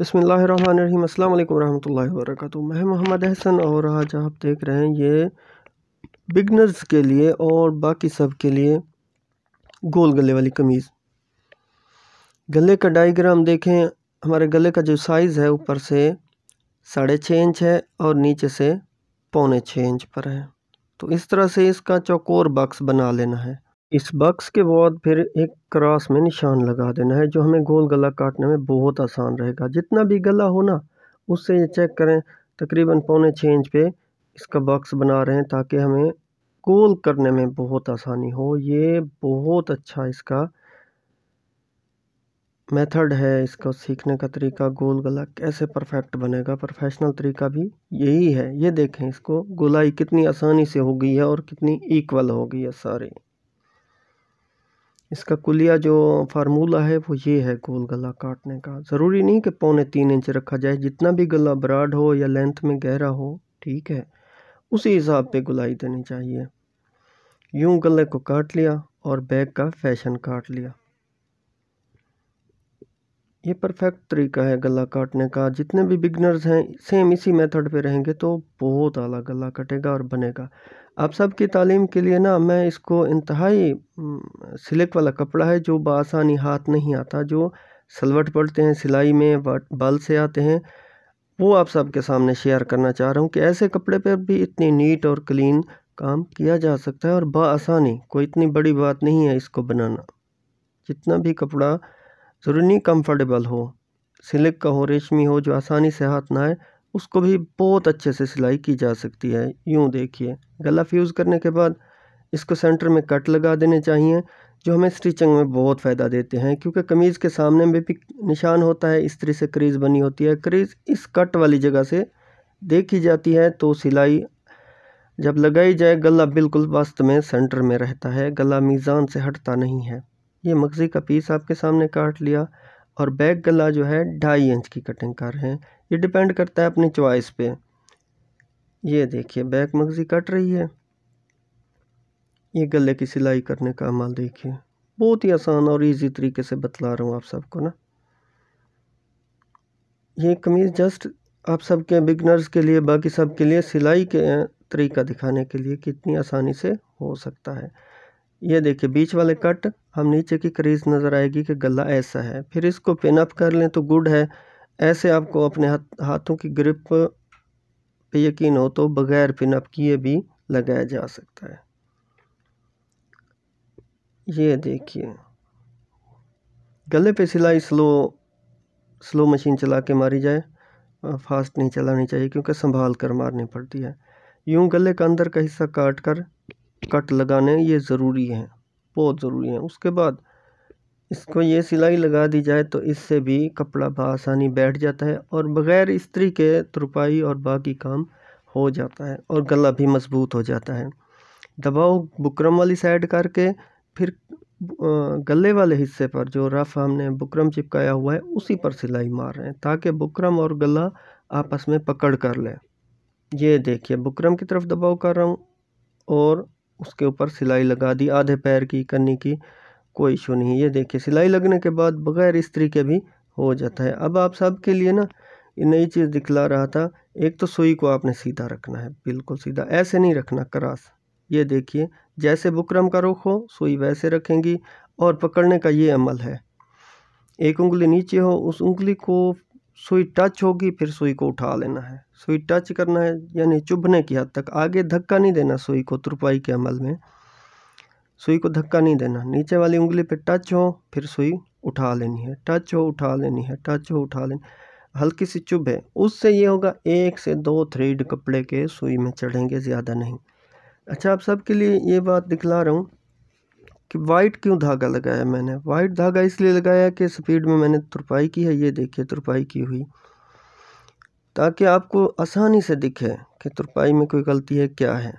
बसमीम् अल्लाम वरहमल वर्क मैं मोहम्मद अहसन और आज आप देख रहे हैं ये बिगनर्स के लिए और बाकी सब के लिए गोल गले वाली कमीज़ गले का डायग्राम देखें हमारे गले का जो साइज़ है ऊपर से साढ़े छः इंच है और नीचे से पौने छः इंच पर है तो इस तरह से इसका चौकोर बक्स बना लेना है इस बक्स के बाद फिर एक क्रॉस में निशान लगा देना है जो हमें गोल गला काटने में बहुत आसान रहेगा जितना भी गला हो ना उससे ये चेक करें तकरीबन पौने छः इंच पे इसका बक्स बना रहे हैं ताकि हमें गोल करने में बहुत आसानी हो ये बहुत अच्छा इसका मेथड है इसको सीखने का तरीका गोल गला कैसे परफेक्ट बनेगा प्रोफेशनल तरीका भी यही है ये देखें इसको गोलाई कितनी आसानी से हो गई है और कितनी इक्वल हो गई है सारी इसका कुलिया जो फार्मूला है वो ये है गोल गला काटने का ज़रूरी नहीं कि पौने तीन इंच रखा जाए जितना भी गला ब्राड हो या लेंथ में गहरा हो ठीक है उसी हिसाब पे गुलाई देनी चाहिए यूं गले को काट लिया और बैग का फैशन काट लिया ये परफेक्ट तरीका है गला काटने का जितने भी बिगनर्स हैं सेम इसी मेथड पे रहेंगे तो बहुत आला गला कटेगा और बनेगा आप सब की तालीम के लिए ना मैं इसको इंतहाई सिलक वाला कपड़ा है जो बसानी हाथ नहीं आता जो सलवट पड़ते हैं सिलाई में बाल से आते हैं वो आप सबके सामने शेयर करना चाह रहा हूँ कि ऐसे कपड़े पर भी इतनी नीट और क्लीन काम किया जा सकता है और बासानी कोई इतनी बड़ी बात नहीं है इसको बनाना जितना भी कपड़ा ज़रूरी कंफर्टेबल हो सिल्क का हो रेशमी हो जो आसानी से हाथ ना आए उसको भी बहुत अच्छे से सिलाई की जा सकती है यूँ देखिए गला फ्यूज़ करने के बाद इसको सेंटर में कट लगा देने चाहिए जो हमें स्टिचिंग में बहुत फ़ायदा देते हैं क्योंकि कमीज़ के सामने में भी निशान होता है इस तरह से क्रीज़ बनी होती है क्रीज़ इस कट वाली जगह से देखी जाती है तो सिलाई जब लगाई जाए गला बिल्कुल वास्तव में सेंटर में रहता है गला मीज़ान से हटता नहीं है ये मगज़ी का पीस आपके सामने काट लिया और बैक गला जो है ढाई इंच की कटिंग कर रहे हैं ये डिपेंड करता है अपनी चॉइस पे ये देखिए बैक मगज़ी कट रही है ये गले की सिलाई करने का अमल देखिए बहुत ही आसान और इजी तरीके से बतला रहा हूँ आप सबको ना ये कमीज़ जस्ट आप सबके बिगनर्स के लिए बाकी सब के लिए सिलाई के तरीका दिखाने के लिए कितनी आसानी से हो सकता है ये देखिए बीच वाले कट हम नीचे की क्रीज नज़र आएगी कि गला ऐसा है फिर इसको पिन अप कर लें तो गुड है ऐसे आपको अपने हाथ हाथों की ग्रिप पे यकीन हो तो बग़ैर पिन अप किए भी लगाया जा सकता है ये देखिए गले पे सिलाई स्लो स्लो मशीन चला के मारी जाए फास्ट नहीं चलानी चाहिए क्योंकि संभाल कर मारनी पड़ती है यूँ गले का अंदर का हिस्सा काट कर कट लगाने ये ज़रूरी हैं बहुत ज़रूरी हैं उसके बाद इसको ये सिलाई लगा दी जाए तो इससे भी कपड़ा बसानी बैठ जाता है और बग़ैर इस्त्री के तुरपाई और बाकी काम हो जाता है और गला भी मज़बूत हो जाता है दबाव बुकरम वाली साइड करके फिर गले वाले हिस्से पर जो रफ हमने बुकरम चिपकाया हुआ है उसी पर सिलाई मार रहे हैं ताकि बुकरम और गला आपस में पकड़ कर ले ये देखिए बुकरम की तरफ दबाव कर रहा हूँ और उसके ऊपर सिलाई लगा दी आधे पैर की कन्नी की कोई इशू नहीं ये देखिए सिलाई लगने के बाद बगैर इस्त्री के भी हो जाता है अब आप सब के लिए ना ये नई चीज़ दिखला रहा था एक तो सुई को आपने सीधा रखना है बिल्कुल सीधा ऐसे नहीं रखना क्रास ये देखिए जैसे बुकरम का रुख हो सुई वैसे रखेंगी और पकड़ने का ये अमल है एक उंगली नीचे हो उस उंगली को सुई टच होगी फिर सुई को उठा लेना है सुई टच करना है यानी चुभने की हद तक आगे धक्का नहीं देना सुई को तुरपाई के अमल में सुई को धक्का नहीं देना नीचे वाली उंगली पे टच हो फिर सुई उठा लेनी है टच हो उठा लेनी है टच हो उठा लेनी हल्की सी चुभ है उससे ये होगा एक से दो थ्रेड कपड़े के सुई में चढ़ेंगे ज़्यादा नहीं अच्छा आप सबके लिए ये बात दिखला रहा हूँ कि वाइट क्यों धागा लगाया मैंने वाइट धागा इसलिए लगाया कि स्पीड में मैंने तुरपाई की है ये देखिए तुरपाई की हुई ताकि आपको आसानी से दिखे कि तुरपाई में कोई गलती है क्या है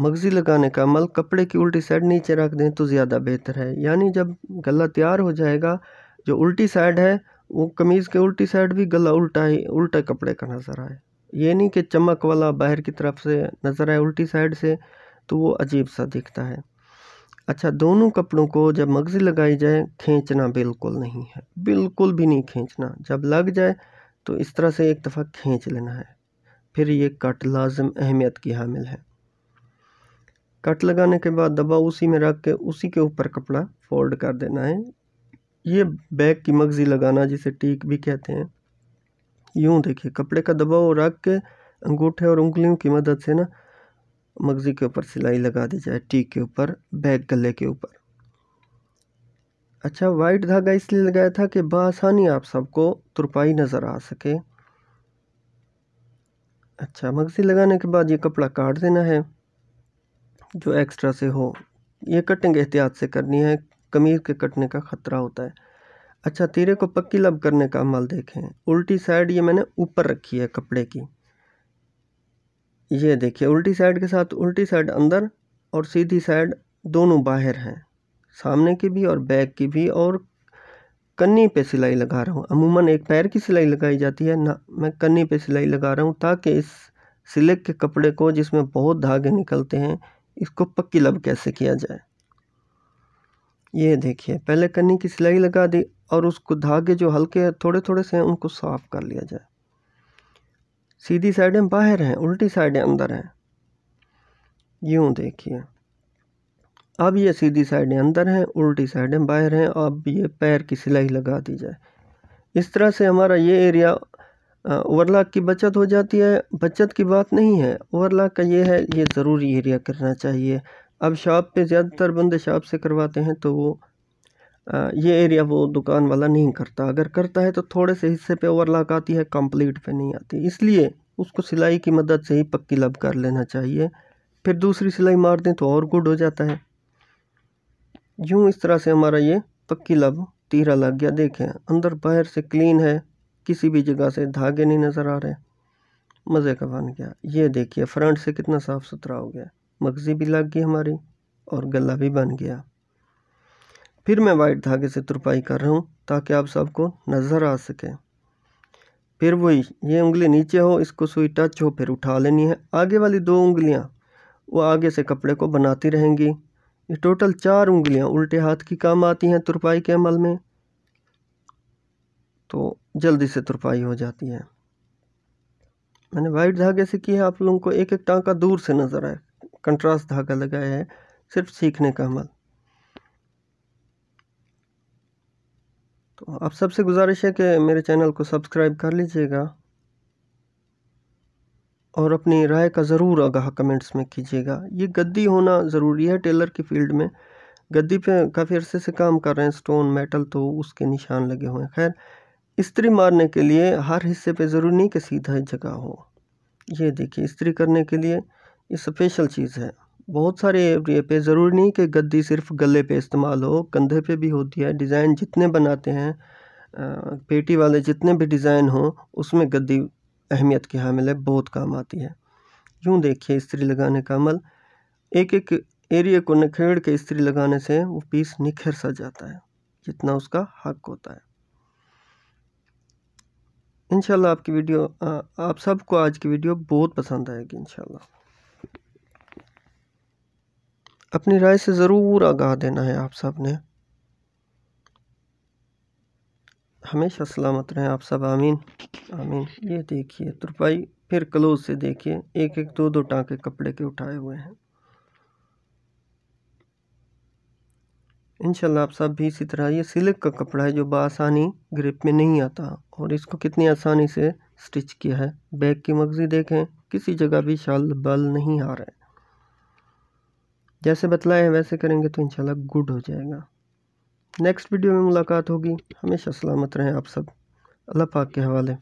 मगज़ी लगाने का अमल कपड़े की उल्टी साइड नीचे रख दें तो ज़्यादा बेहतर है यानी जब गला तैयार हो जाएगा जो उल्टी साइड है वो कमीज़ के उल्टी साइड भी गला उल्टा ही उल्टे कपड़े का नज़र आए ये नहीं कि चमक वाला बाहर की तरफ से नज़र आए उल्टी साइड से तो वो अजीब सा दिखता है अच्छा दोनों कपड़ों को जब मगजी लगाई जाए खींचना बिल्कुल नहीं है बिल्कुल भी नहीं खींचना जब लग जाए तो इस तरह से एक दफ़ा खींच लेना है फिर ये कट लाजम अहमियत की हामिल है कट लगाने के बाद दबा उसी में रख के उसी के ऊपर कपड़ा फोल्ड कर देना है ये बैग की मगजी लगाना जिसे टीक भी कहते हैं यूँ देखिए कपड़े का दबाव रख के अंगूठे और उंगलियों की मदद से ना मगजी के ऊपर सिलाई लगा दी जाए टी के ऊपर बैक गले के ऊपर अच्छा वाइट धागा इसलिए लगाया था कि बसानी आप सबको तुरपाई नज़र आ सके अच्छा मगज़ी लगाने के बाद ये कपड़ा काट देना है जो एक्स्ट्रा से हो ये कटिंग एहतियात से करनी है कमीज़ के कटने का ख़तरा होता है अच्छा तीरे को पक्की लब करने का अमल देखें उल्टी साइड ये मैंने ऊपर रखी है कपड़े की ये देखिए उल्टी साइड के साथ उल्टी साइड अंदर और सीधी साइड दोनों बाहर हैं सामने की भी और बैक की भी और कन्नी पे सिलाई लगा रहा हूँ अमूमन एक पैर की सिलाई लगाई जाती है ना मैं कन्नी पे सिलाई लगा रहा हूँ ताकि इस सिलक के कपड़े को जिसमें बहुत धागे निकलते हैं इसको पक्की लब कैसे किया जाए ये देखिए पहले कन्नी की सिलाई लगा दी और उसको धागे जो हल्के थोड़े थोड़े से हैं उनको साफ़ कर लिया जाए सीधी साइडें बाहर हैं उल्टी साइडें अंदर हैं यूँ देखिए अब ये सीधी साइडें अंदर हैं उल्टी साइडें बाहर हैं अब ये पैर की सिलाई लगा दी जाए इस तरह से हमारा ये एरिया ओवरलॉक की बचत हो जाती है बचत की बात नहीं है ओवरलॉक का ये है ये ज़रूरी एरिया करना चाहिए अब शॉप पे ज़्यादातर बंदे शॉप से करवाते हैं तो वो ये एरिया वो दुकान वाला नहीं करता अगर करता है तो थोड़े से हिस्से पे ओवरलॉक आती है कंप्लीट पे नहीं आती इसलिए उसको सिलाई की मदद से ही पक्की लब कर लेना चाहिए फिर दूसरी सिलाई मार दें तो और गुड हो जाता है यूँ इस तरह से हमारा ये पक्की लब तीरा लग गया देखें अंदर बाहर से क्लीन है किसी भी जगह से धागे नहीं नज़र आ रहे मज़े का बन गया ये देखिए फ्रंट से कितना साफ़ सुथरा हो गया मगज़ी भी लग गई हमारी और गला भी बन गया फिर मैं वाइट धागे से तुरपाई कर रहा हूँ ताकि आप सबको नज़र आ सके फिर वही ये उंगली नीचे हो इसको सुई टच हो फिर उठा लेनी है आगे वाली दो उंगलियाँ वो आगे से कपड़े को बनाती रहेंगी ये टोटल चार उंगलियाँ उल्टे हाथ की काम आती हैं तुरपाई के अमल में तो जल्दी से तुरपाई हो जाती है मैंने वाइट धागे से किया आप लोगों को एक एक टाँका दूर से नज़र आए कंट्रास्ट धागा लगाया है सिर्फ सीखने का अमल तो आप सबसे गुजारिश है कि मेरे चैनल को सब्सक्राइब कर लीजिएगा और अपनी राय का ज़रूर आगाह कमेंट्स में कीजिएगा ये गद्दी होना ज़रूरी है टेलर की फील्ड में गद्दी पे काफ़ी अरसे से काम कर रहे हैं स्टोन मेटल तो उसके निशान लगे हुए हैं खैर इस्त्री मारने के लिए हर हिस्से पे ज़रूरी नहीं कि सीधा जगह हो ये देखिए इस्त्री करने के लिए ये स्पेशल चीज़ है बहुत सारे एरिए पे ज़रूरी नहीं कि गद्दी सिर्फ गले पे इस्तेमाल हो कंधे पे भी होती है डिज़ाइन जितने बनाते हैं पेटी वाले जितने भी डिज़ाइन हो उसमें गद्दी अहमियत की हामिल है बहुत काम आती है यूँ देखिए इस्त्री लगाने का अमल एक एक एरिए को निखेड़ के इस्त्री लगाने से वो पीस निखर सा जाता है जितना उसका हक होता है इंशाल्लाह आपकी वीडियो आ, आप सबको आज की वीडियो बहुत पसंद आएगी इंशाल्लाह अपनी राय से ज़रूर आगाह देना है आप सब ने हमेशा सलामत रहें आप सब आमीन आमीन ये देखिए तुरपाई फिर क्लोज से देखिए एक एक दो दो टाँके कपड़े के उठाए हुए हैं इनशाला आप सब भी इसी तरह ये सिल्क का कपड़ा है जो बसानी ग्रिप में नहीं आता और इसको कितनी आसानी से स्टिच किया है बैग की मगजी देखें किसी जगह भी शाल बल नहीं आ रहे है जैसे बतलाए हैं वैसे करेंगे तो इंशाल्लाह गुड हो जाएगा नेक्स्ट वीडियो में मुलाकात होगी हमेशा सलामत रहें आप सब अल्लाह पाक के हवाले